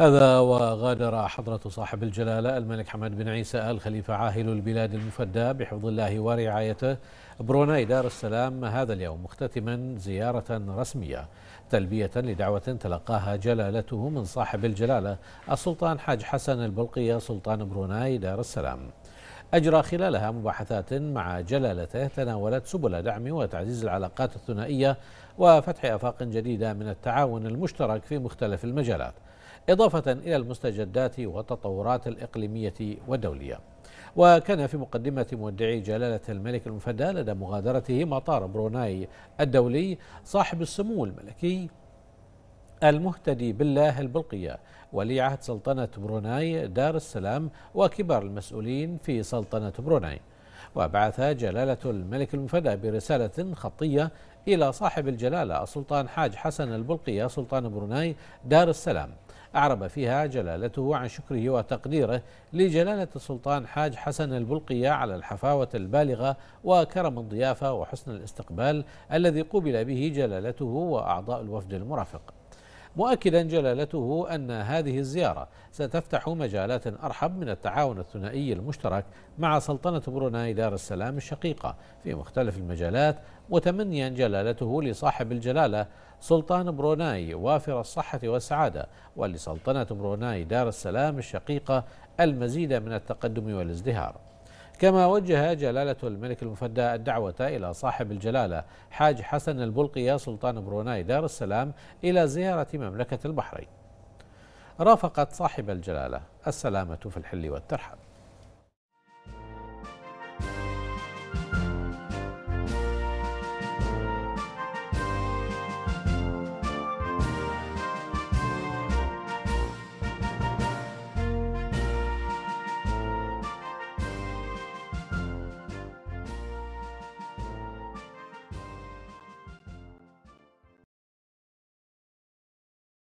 هذا وغادر حضرة صاحب الجلالة الملك حمد بن عيسى آل خليفة عاهل البلاد المفدى بحفظ الله ورعايته بروناي دار السلام هذا اليوم مختتما زيارة رسمية تلبية لدعوة تلقاها جلالته من صاحب الجلالة السلطان حاج حسن البلقية سلطان بروناي دار السلام أجرى خلالها مباحثات مع جلالته تناولت سبل دعم وتعزيز العلاقات الثنائية وفتح آفاق جديدة من التعاون المشترك في مختلف المجالات إضافة إلى المستجدات والتطورات الإقليمية والدولية وكان في مقدمة مودعي جلالة الملك المفدى لدى مغادرته مطار بروناي الدولي صاحب السمو الملكي المهتدي بالله البلقية ولي عهد سلطنة بروناي دار السلام وكبار المسؤولين في سلطنة بروناي وبعث جلالة الملك المفدى برسالة خطية إلى صاحب الجلالة السلطان حاج حسن البلقية سلطان بروناي دار السلام أعرب فيها جلالته عن شكره وتقديره لجلالة السلطان حاج حسن البلقية على الحفاوة البالغة وكرم الضيافة وحسن الاستقبال الذي قوبل به جلالته وأعضاء الوفد المرافق مؤكدا جلالته أن هذه الزيارة ستفتح مجالات أرحب من التعاون الثنائي المشترك مع سلطنة بروناي دار السلام الشقيقة في مختلف المجالات متمنيا جلالته لصاحب الجلالة سلطان بروناي وافر الصحة والسعادة ولسلطنة بروناي دار السلام الشقيقة المزيد من التقدم والازدهار كما وجه جلالة الملك المفدى الدعوة إلى صاحب الجلالة حاج حسن البلقي سلطان بروناي دار السلام إلى زيارة مملكة البحرين رافقت صاحب الجلالة السلامة في الحل والترحم